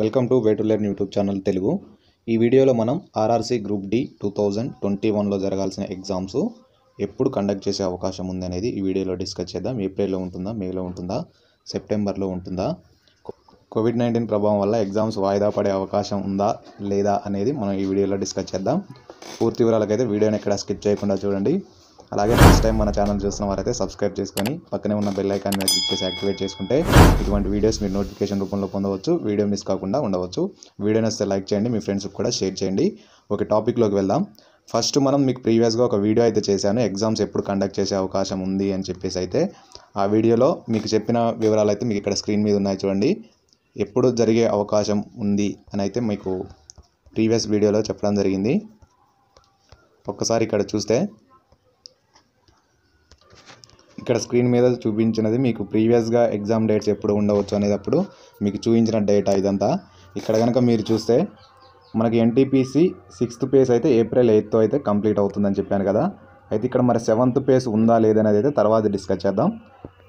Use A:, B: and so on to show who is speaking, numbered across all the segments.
A: welcome to to learn YouTube channel Telugu ఈ వీడియోలో మనం RRC group D two thousand twenty వన్లో జరగాల్సిన ఎగ్జామ్స్ ఎప్పుడు కండక్ట్ చేసే అవకాశం ఉందనేది ఈ వీడియోలో డిస్కస్ చేద్దాం ఏప్రిల్లో ఉంటుందా మేలో ఉంటుందా సెప్టెంబర్లో ఉంటుందా కోవిడ్ నైన్టీన్ ప్రభావం వల్ల ఎగ్జామ్స్ వాయిదా పడే అవకాశం ఉందా లేదా అనేది మనం ఈ వీడియోలో డిస్కస్ చేద్దాం పూర్తి వివరాలకైతే వీడియోని ఎక్కడ స్కిప్ చేయకుండా చూడండి అలాగే ఫస్ట్ టైం మన ఛానల్ చూసిన వారైతే సబ్స్క్రైబ్ చేసుకొని పక్కనే ఉన్న బెల్ ఐకాన్ మీద క్లిక్ చేసి యాక్టివేట్ చేసుకుంటే ఇటువంటి వీడియోస్ మీరు నోటిఫికేషన్ రూపంలో పొందవచ్చు వీడియో మిస్ కాకుండా ఉండవచ్చు వీడియో నస్తే లైక్ చేయండి మీ ఫ్రెండ్స్కి కూడా షేర్ చేయండి ఒక టాపిక్లోకి వెళ్దాం ఫస్ట్ మనం మీకు ప్రీవియస్గా ఒక వీడియో అయితే చేశాను ఎగ్జామ్స్ ఎప్పుడు కండక్ట్ చేసే అవకాశం ఉంది అని చెప్పేసి అయితే ఆ వీడియోలో మీకు చెప్పిన వివరాలు అయితే మీకు ఇక్కడ స్క్రీన్ మీద ఉన్నాయి చూడండి ఎప్పుడు జరిగే అవకాశం ఉంది అని అయితే మీకు ప్రీవియస్ వీడియోలో చెప్పడం జరిగింది ఒక్కసారి ఇక్కడ చూస్తే ఇక్కడ స్క్రీన్ మీద చూపించినది మీకు ప్రీవియస్గా ఎగ్జామ్ డేట్స్ ఎప్పుడు ఉండవచ్చు అనేటప్పుడు మీకు చూపించిన డేటా ఇదంతా ఇక్కడ కనుక మీరు చూస్తే మనకి ఎన్టీపీసీ సిక్స్త్ పేజ్ అయితే ఏప్రిల్ ఎయిత్తో అయితే కంప్లీట్ అవుతుందని చెప్పాను కదా అయితే ఇక్కడ మరి సెవెంత్ పేజ్ ఉందా లేదనేది అయితే తర్వాత డిస్కస్ చేద్దాం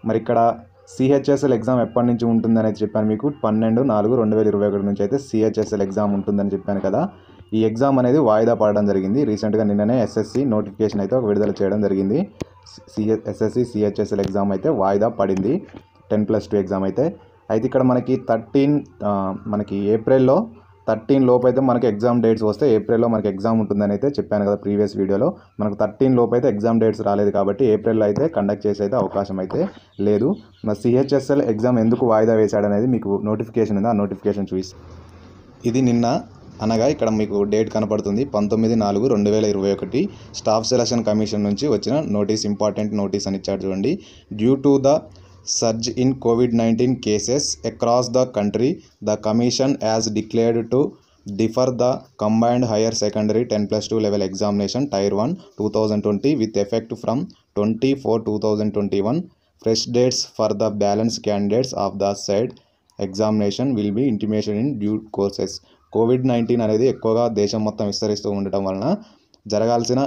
A: మరి ఇక్కడ సిహెచ్ఎస్ఎల్ ఎగ్జామ్ ఎప్పటి నుంచి ఉంటుందనేది చెప్పాను మీకు పన్నెండు నాలుగు రెండు వేల ఇరవై ఒకటి నుంచి అయితే సిహెచ్ఎస్ఎల్ ఎగ్జామ్ ఉంటుందని చెప్పాను కదా ఈ ఎగ్జామ్ అనేది వాయిదా పడడం జరిగింది రీసెంట్గా నిన్ననే ఎస్ఎస్సి నోటిఫికేషన్ అయితే ఒక విడుదల చేయడం జరిగింది సిఎస్ ఎస్ఎస్సి సిహెచ్ఎస్ఎల్ ఎగ్జామ్ అయితే వాయిదా పడింది టెన్ ప్లస్ టూ ఎగ్జామ్ అయితే అయితే ఇక్కడ మనకి థర్టీన్ మనకి ఏప్రిల్లో థర్టీన్ లోపు అయితే మనకి ఎగ్జామ్ డేట్స్ వస్తే ఏప్రిల్లో మనకి ఎగ్జామ్ ఉంటుందని అయితే చెప్పాను కదా ప్రీవియస్ వీడియోలో మనకు థర్టీన్ లోపు అయితే ఎగ్జామ్ డేట్స్ రాలేదు కాబట్టి ఏప్రిల్లో అయితే కండక్ట్ చేసే అయితే అవకాశం అయితే లేదు మన సిహెచ్ఎస్ఎల్ ఎగ్జామ్ ఎందుకు వాయిదా వేశాడనేది మీకు నోటిఫికేషన్ ఉంది ఆ నోటిఫికేషన్ చూసి ఇది నిన్న అనగా ఇక్కడ మీకు డేట్ కనపడుతుంది పంతొమ్మిది నాలుగు రెండు వేల ఇరవై ఒకటి స్టాఫ్ సెలక్షన్ కమిషన్ నుంచి వచ్చిన నోటీస్ ఇంపార్టెంట్ నోటీస్ అని ఇచ్చారు చూడండి due to the surge in COVID nineteen cases across the country the commission as declared to defer the combined higher secondary ten plus two level examination tier one two thousand twenty with effect from twenty four two thousand twenty one fresh dates for the balance candidates of the said examination will be intimation in due courses COVID nineteen అనేది ఎక్కువగా దేశం మొత్తం విస్తరిస్తూ ఉండటం వలన జరగాల్సిన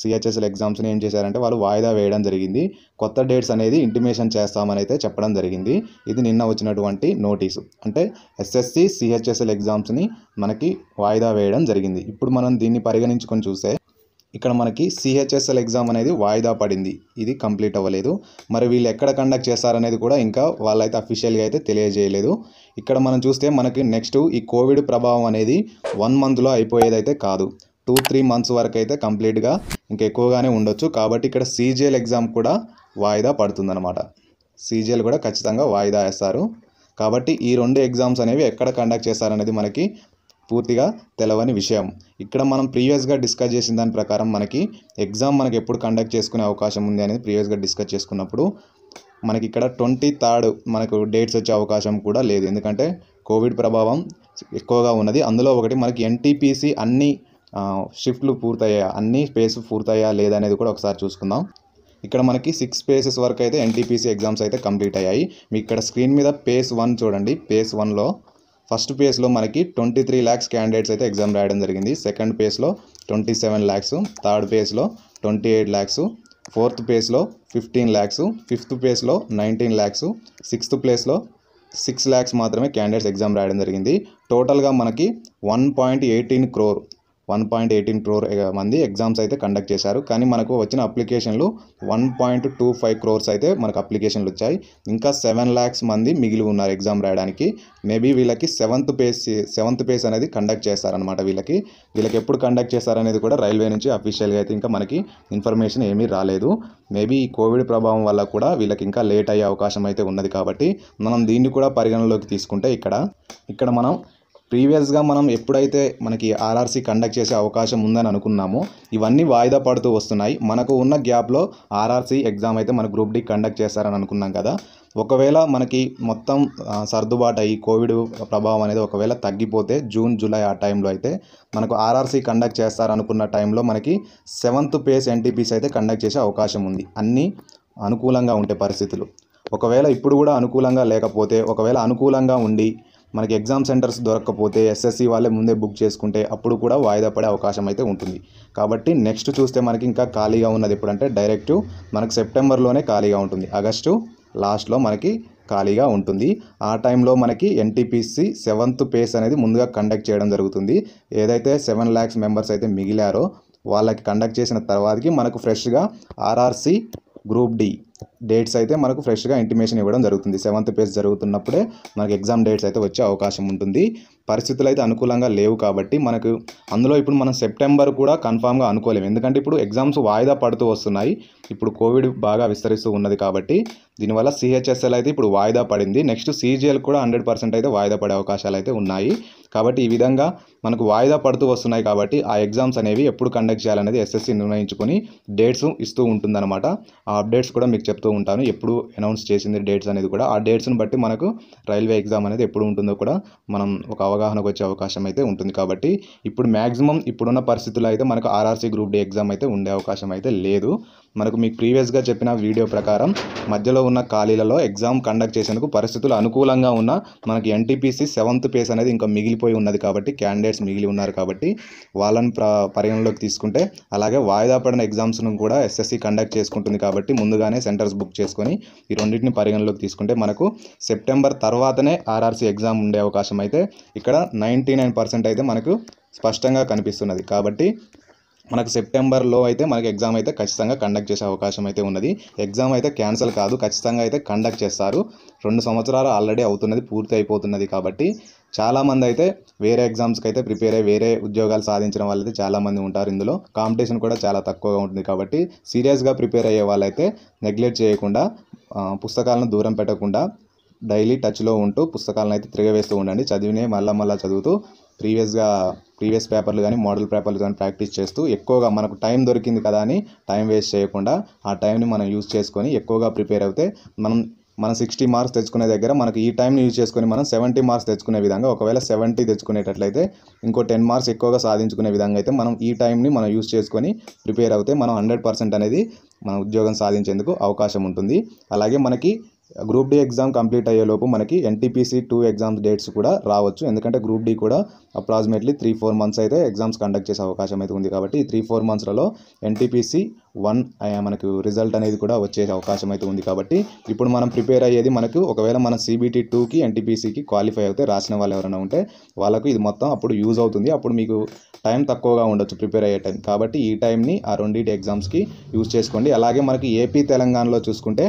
A: CHSL ఎగ్జామ్స్ని ఏం చేశారంటే వాళ్ళు వాయిదా వేయడం జరిగింది కొత్త డేట్స్ అనేది ఇంటిమేషన్ చేస్తామని అయితే చెప్పడం జరిగింది ఇది నిన్న వచ్చినటువంటి నోటీసు అంటే ఎస్ఎస్సి సిహెచ్ఎస్ఎల్ ఎగ్జామ్స్ని మనకి వాయిదా వేయడం జరిగింది ఇప్పుడు మనం దీన్ని పరిగణించుకొని చూస్తే ఇక్కడ మనకి సిహెచ్ఎస్ఎల్ ఎగ్జామ్ అనేది వాయిదా పడింది ఇది కంప్లీట్ అవ్వలేదు మరి వీళ్ళు ఎక్కడ కండక్ట్ చేస్తారనేది కూడా ఇంకా వాళ్ళైతే అఫీషియల్గా అయితే తెలియజేయలేదు ఇక్కడ మనం చూస్తే మనకి నెక్స్ట్ ఈ కోవిడ్ ప్రభావం అనేది వన్ మంత్లో అయిపోయేదైతే కాదు టూ త్రీ మంత్స్ వరకు అయితే కంప్లీట్గా ఇంకా ఎక్కువగానే ఉండొచ్చు కాబట్టి ఇక్కడ సీజీఎల్ ఎగ్జామ్ కూడా వాయిదా పడుతుందన్నమాట సీజీఎల్ కూడా ఖచ్చితంగా వాయిదా వేస్తారు కాబట్టి ఈ రెండు ఎగ్జామ్స్ అనేవి ఎక్కడ కండక్ట్ చేస్తారనేది మనకి పూర్తిగా తెలవని విషయం ఇక్కడ మనం ప్రీవియస్గా డిస్కస్ చేసిన దాని ప్రకారం మనకి ఎగ్జామ్ మనకి ఎప్పుడు కండక్ట్ చేసుకునే అవకాశం ఉంది అనేది ప్రీవియస్గా డిస్కస్ చేసుకున్నప్పుడు మనకి ఇక్కడ ట్వంటీ థర్డ్ మనకు డేట్స్ వచ్చే అవకాశం కూడా లేదు ఎందుకంటే కోవిడ్ ప్రభావం ఎక్కువగా ఉన్నది అందులో ఒకటి మనకి ఎన్టీపీసీ అన్ని షిఫ్ట్లు పూర్తయ్యా అన్ని స్పేస్ పూర్తయ్యా లేదా అనేది కూడా ఒకసారి చూసుకుందాం ఇక్కడ మనకి సిక్స్ పేసెస్ వరకు అయితే ఎన్టీపీసీ ఎగ్జామ్స్ అయితే కంప్లీట్ అయ్యాయి మీ ఇక్కడ స్క్రీన్ మీద పేస్ వన్ చూడండి పేస్ వన్లో ఫస్ట్ పేజ్లో మనకి ట్వంటీ త్రీ ల్యాక్స్ క్యాండిడేట్స్ అయితే ఎగ్జామ్ రాయడం జరిగింది సెకండ్ పేజ్లో ట్వంటీ సెవెన్ ల్యాక్స్ థర్డ్ పేజ్లో ట్వంటీ ఎయిట్ ల్యాక్స్ ఫోర్త్ ప్లేస్లో ఫిఫ్టీన్ ల్యాక్స్ ఫిఫ్త్ ప్లేస్లో నైన్టీన్ ల్యాక్స్ సిక్స్త్ ప్లేస్లో సిక్స్ ల్యాక్స్ మాత్రమే క్యాండిడేట్స్ ఎగ్జామ్ రాయడం జరిగింది టోటల్గా మనకి one point eighteen crore one point eighteen crore మంది ఎగ్జామ్స్ అయితే కండక్ట్ చేశారు కానీ మనకు వచ్చిన అప్లికేషన్లు one point two five crores అయితే మనకు అప్లికేషన్లు వచ్చాయి ఇంకా సెవెన్ ల్యాక్స్ మంది మిగిలి ఉన్నారు ఎగ్జామ్ రాయడానికి మేబీ వీళ్ళకి సెవెంత్ పేస్ సెవెంత్ పేస్ అనేది కండక్ట్ చేస్తారనమాట వీళ్ళకి వీళ్ళకి ఎప్పుడు కండక్ట్ చేస్తారనేది కూడా రైల్వే నుంచి అఫీషియల్గా అయితే ఇంకా మనకి ఇన్ఫర్మేషన్ ఏమీ రాలేదు మేబీ ఈ కోవిడ్ ప్రభావం వల్ల కూడా వీళ్ళకి ఇంకా లేట్ అయ్యే అవకాశం అయితే ఉన్నది కాబట్టి మనం దీన్ని కూడా పరిగణలోకి తీసుకుంటే ఇక్కడ ఇక్కడ మనం ప్రీవియస్గా మనం ఎప్పుడైతే మనకి ఆర్ఆర్సీ కండక్ట్ చేసే అవకాశం ఉందని అనుకున్నామో ఇవన్నీ వాయిదా పడుతూ వస్తున్నాయి మనకు ఉన్న గ్యాప్లో ఆర్ఆర్సీ ఎగ్జామ్ అయితే మన గ్రూప్ డి కండక్ట్ చేస్తారని అనుకున్నాం కదా ఒకవేళ మనకి మొత్తం సర్దుబాటు అయ్యి కోవిడ్ ప్రభావం అనేది ఒకవేళ తగ్గిపోతే జూన్ జూలై ఆ టైంలో అయితే మనకు ఆర్ఆర్సీ కండక్ట్ చేస్తారనుకున్న టైంలో మనకి సెవెంత్ పేస్ ఎన్టీపీస్ అయితే కండక్ట్ చేసే అవకాశం ఉంది అన్నీ అనుకూలంగా ఉండే పరిస్థితులు ఒకవేళ ఇప్పుడు కూడా అనుకూలంగా లేకపోతే ఒకవేళ అనుకూలంగా ఉండి మనకి ఎగ్జామ్ సెంటర్స్ దొరకకపోతే ఎస్ఎస్సి వాళ్ళే ముందే బుక్ చేసుకుంటే అప్పుడు కూడా వాయిదా పడే అవకాశం అయితే ఉంటుంది కాబట్టి నెక్స్ట్ చూస్తే మనకి ఇంకా ఖాళీగా ఉన్నది ఎప్పుడంటే డైరెక్ట్ మనకు సెప్టెంబర్లోనే ఖాళీగా ఉంటుంది ఆగస్టు లాస్ట్లో మనకి ఖాళీగా ఉంటుంది ఆ టైంలో మనకి ఎన్టీపీసీ సెవెంత్ పేస్ అనేది ముందుగా కండక్ట్ చేయడం జరుగుతుంది ఏదైతే సెవెన్ ల్యాక్స్ మెంబర్స్ అయితే మిగిలారో వాళ్ళకి కండక్ట్ చేసిన తర్వాతకి మనకు ఫ్రెష్గా ఆర్ఆర్సీ గ్రూప్ డి డేట్స్ అయితే మనకు ఫ్రెష్గా ఇంటిమేషన్ ఇవ్వడం జరుగుతుంది సెవెంత్ పేజ్ జరుగుతున్నప్పుడే మనకి ఎగ్జామ్ డేట్స్ అయితే వచ్చే అవకాశం ఉంటుంది పరిస్థితులు అయితే అనుకూలంగా లేవు కాబట్టి మనకు అందులో ఇప్పుడు మనం సెప్టెంబర్ కూడా కన్ఫామ్గా అనుకోలేము ఎందుకంటే ఇప్పుడు ఎగ్జామ్స్ వాయిదా పడుతూ వస్తున్నాయి ఇప్పుడు కోవిడ్ బాగా విస్తరిస్తూ ఉన్నది కాబట్టి దీనివల్ల సిహెచ్ఎస్ఎల్ అయితే ఇప్పుడు వాయిదా పడింది నెక్స్ట్ సీజీఎల్ కూడా హండ్రెడ్ పర్సెంట్ అయితే వాయిదా పడే అవకాశాలు అయితే ఉన్నాయి కాబట్టి ఈ విధంగా మనకు వాయిదా పడుతూ వస్తున్నాయి కాబట్టి ఆ ఎగ్జామ్స్ అనేవి ఎప్పుడు కండక్ట్ చేయాలనేది ఎస్ఎస్సి నిర్ణయించుకొని డేట్స్ ఇస్తూ ఉంటుందన్నమాట ఆ అప్డేట్స్ కూడా మీకు చెప్తూ ఉంటాను ఎప్పుడు అనౌన్స్ చేసింది డేట్స్ అనేది కూడా ఆ డేట్స్ని బట్టి మనకు రైల్వే ఎగ్జామ్ అనేది ఎప్పుడు ఉంటుందో కూడా మనం ఒక అవగాహనకు వచ్చే అవకాశం అయితే ఉంటుంది కాబట్టి ఇప్పుడు మ్యాక్సిమం ఇప్పుడున్న పరిస్థితుల్లో అయితే మనకు ఆర్ఆర్సీ గ్రూప్ డి ఎగ్జామ్ అయితే ఉండే అవకాశం అయితే లేదు మనకు మీకు ప్రీవియస్గా చెప్పిన వీడియో ప్రకారం మధ్యలో ఉన్న ఖాళీలలో ఎగ్జామ్ కండక్ట్ చేసేందుకు పరిస్థితులు అనుకూలంగా ఉన్న మనకి ఎన్టీపీసీ సెవెంత్ పేస్ అనేది ఇంకా మిగిలిపోయి ఉన్నది కాబట్టి క్యాండిడేట్స్ మిగిలి ఉన్నారు కాబట్టి వాళ్ళని పరిగణలోకి తీసుకుంటే అలాగే వాయిదా పడిన ఎగ్జామ్స్ను కూడా ఎస్ఎస్సి కండక్ట్ చేసుకుంటుంది కాబట్టి ముందుగానే సెంటర్స్ బుక్ చేసుకొని ఈ రెండింటిని పరిగణలోకి తీసుకుంటే మనకు సెప్టెంబర్ తర్వాతనే ఆర్ఆర్సీ ఎగ్జామ్ ఉండే అవకాశం అయితే ఇక్కడ నైంటీ నైన్ పర్సెంట్ అయితే మనకు స్పష్టంగా కనిపిస్తున్నది కాబట్టి మనకు సెప్టెంబర్లో అయితే మనకి ఎగ్జామ్ అయితే ఖచ్చితంగా కండక్ట్ చేసే అవకాశం అయితే ఉన్నది ఎగ్జామ్ అయితే క్యాన్సిల్ కాదు ఖచ్చితంగా అయితే కండక్ట్ చేస్తారు రెండు సంవత్సరాలు ఆల్రెడీ అవుతున్నది పూర్తి అయిపోతున్నది కాబట్టి చాలామంది అయితే వేరే ఎగ్జామ్స్కి అయితే ప్రిపేర్ అయ్యి వేరే ఉద్యోగాలు సాధించిన వాళ్ళైతే చాలామంది ఉంటారు ఇందులో కాంపిటీషన్ కూడా చాలా తక్కువగా ఉంటుంది కాబట్టి సీరియస్గా ప్రిపేర్ అయ్యే వాళ్ళైతే నెగ్లెక్ట్ చేయకుండా పుస్తకాలను దూరం పెట్టకుండా డైలీ టచ్లో ఉంటూ పుస్తకాలను అయితే తిరగవేస్తూ ఉండండి చదివినే మళ్ళా మళ్ళీ చదువుతూ ప్రీవియస్గా ప్రీవియస్ పేపర్లు కానీ మోడల్ పేపర్లు కానీ ప్రాక్టీస్ చేస్తూ ఎక్కువగా మనకు టైం దొరికింది కదా అని టైం వేస్ట్ చేయకుండా ఆ టైంని మనం యూజ్ చేసుకొని ఎక్కువగా ప్రిపేర్ అయితే మనం మనం సిక్స్టీ మార్క్స్ తెచ్చుకునే దగ్గర మనకు ఈ టైంని యూజ్ చేసుకొని మనం సెవెంటీ మార్క్స్ తెచ్చుకునే విధంగా ఒకవేళ సెవెంటీ తెచ్చుకునేటట్లయితే ఇంకో టెన్ మార్క్స్ ఎక్కువగా సాధించుకునే విధంగా అయితే మనం ఈ టైంని మనం యూజ్ చేసుకొని ప్రిపేర్ అవుతే మనం హండ్రెడ్ పర్సెంట్ అనేది మన ఉద్యోగం సాధించేందుకు అవకాశం ఉంటుంది అలాగే మనకి గ్రూప్ డి ఎగ్జామ్ కంప్లీట్ అయ్యేలోపు మనకి ఎన్టీపీసీ టూ ఎగ్జామ్స్ డేట్స్ కూడా రావచ్చు ఎందుకంటే గ్రూప్ డి కూడా అప్రాక్సిమేట్లీ త్రీ ఫోర్ మంత్స్ అయితే ఎగ్జామ్స్ కండక్ట్ చేసే అవకాశం అయితే ఉంది కాబట్టి ఈ త్రీ ఫోర్ మంత్స్లలో ఎన్టీపీసీ వన్ మనకు రిజల్ట్ అనేది కూడా వచ్చే అవకాశం అయితే ఉంది కాబట్టి ఇప్పుడు మనం ప్రిపేర్ అయ్యేది మనకు ఒకవేళ మనం సిబిటీ టూకి ఎన్టీపీసీకి క్వాలిఫై అయితే రాసిన వాళ్ళు ఎవరైనా ఉంటే వాళ్ళకు ఇది మొత్తం అప్పుడు యూజ్ అవుతుంది అప్పుడు మీకు టైం తక్కువగా ఉండొచ్చు ప్రిపేర్ అయ్యే టైం కాబట్టి ఈ టైంని ఆ రెండింటి ఎగ్జామ్స్కి యూజ్ చేసుకోండి అలాగే మనకి ఏపీ తెలంగాణలో చూసుకుంటే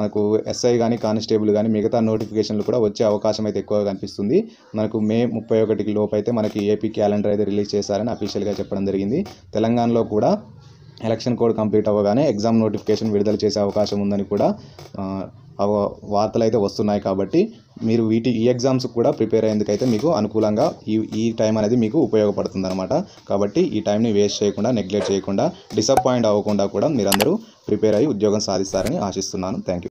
A: మనకు ఎస్ఐ కానీ కానిస్టేబుల్ కానీ మిగతా నోటిఫికేషన్లు కూడా వచ్చే అవకాశం అయితే ఎక్కువగా కనిపిస్తుంది మనకు మే ముప్పై ఒకటికి లోపైతే మనకి ఏపీ క్యాలెండర్ అయితే రిలీజ్ చేశారని అఫీషియల్గా చెప్పడం జరిగింది తెలంగాణలో కూడా ఎలక్షన్ కోడ్ కంప్లీట్ అవ్వగానే ఎగ్జామ్ నోటిఫికేషన్ విడుదల చేసే అవకాశం ఉందని కూడా వార్తలు అయితే వస్తున్నాయి కాబట్టి మీరు వీటి ఈ ఎగ్జామ్స్ కూడా ప్రిపేర్ అయ్యేందుకైతే మీకు అనుకూలంగా ఈ ఈ టైం అనేది మీకు ఉపయోగపడుతుంది అనమాట కాబట్టి ఈ టైంని వేస్ట్ చేయకుండా నెగ్లెక్ట్ చేయకుండా డిసప్పాయింట్ అవ్వకుండా కూడా మీరందరూ ప్రిపేర్ అయ్యి ఉద్యోగం సాధిస్తారని ఆశిస్తున్నాను థ్యాంక్ యూ